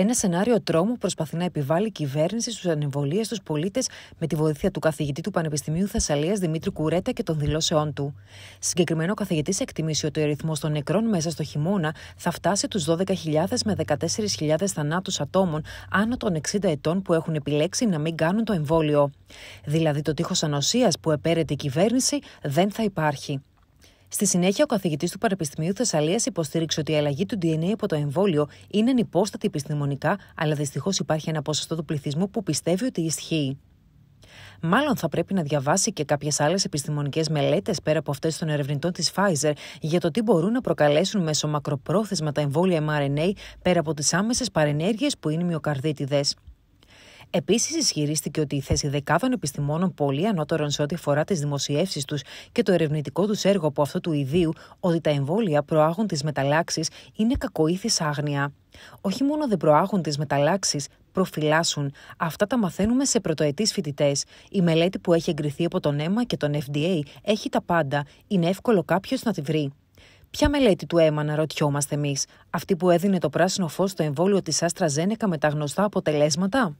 Ένα σενάριο τρόμου προσπαθεί να επιβάλλει η κυβέρνηση στους ανεμβολίες του πολίτες με τη βοήθεια του καθηγητή του Πανεπιστημίου Θεσσαλίας Δημήτρη Κουρέτα και των δηλώσεών του. Συγκεκριμένο, ο καθηγητής εκτιμήσει ότι ο αριθμός των νεκρών μέσα στο χειμώνα θα φτάσει τους 12.000 με 14.000 θανάτους ατόμων άνω των 60 ετών που έχουν επιλέξει να μην κάνουν το εμβόλιο. Δηλαδή, το τείχος ανοσίας που επέρεται η κυβέρνηση δεν θα υπάρχει. Στη συνέχεια, ο καθηγητής του Πανεπιστημίου Θεσσαλίας υποστήριξε ότι η αλλαγή του DNA από το εμβόλιο είναι ανυπόστατη επιστημονικά, αλλά δυστυχώς υπάρχει ένα ποσοστό του πληθυσμού που πιστεύει ότι ισχύει. Μάλλον θα πρέπει να διαβάσει και κάποιες άλλες επιστημονικές μελέτες πέρα από αυτές των ερευνητών της Pfizer για το τι μπορούν να προκαλέσουν μέσω μακροπρόθεσμα τα εμβόλια mRNA πέρα από τις άμεσες παρενέργειες που είναι οι Επίσης, ισχυρίστηκε ότι η θέση δεκάδων επιστημόνων πολύ ανώτερων σε ό,τι αφορά τις δημοσιεύσεις τους και το ερευνητικό τους έργο από αυτού του ιδίου ότι τα εμβόλια προάγουν τις μεταλλάξεις είναι κακοήθης άγνοια. Όχι μόνο δεν προάγουν τις μεταλλάξεις, προφυλάσσουν. Αυτά τα μαθαίνουμε σε πρωτοετής φοιτητές. Η μελέτη που έχει εγκριθεί από τον ΕΜΑ και τον FDA έχει τα πάντα. Είναι εύκολο κάποιος να τη βρει. Ποια μελέτη του αίμα να ρωτιόμαστε εμείς, αυτή που έδινε το πράσινο φως στο εμβόλιο της Άστρα με τα γνωστά αποτελέσματα.